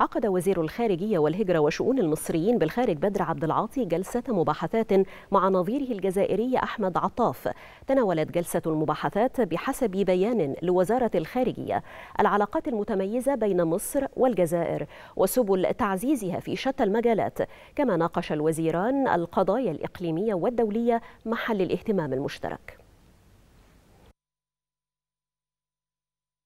عقد وزير الخارجية والهجرة وشؤون المصريين بالخارج بدر عبد العاطي جلسة مباحثات مع نظيره الجزائري أحمد عطاف تناولت جلسة المباحثات بحسب بيان لوزارة الخارجية العلاقات المتميزة بين مصر والجزائر وسبل تعزيزها في شتى المجالات كما ناقش الوزيران القضايا الإقليمية والدولية محل الاهتمام المشترك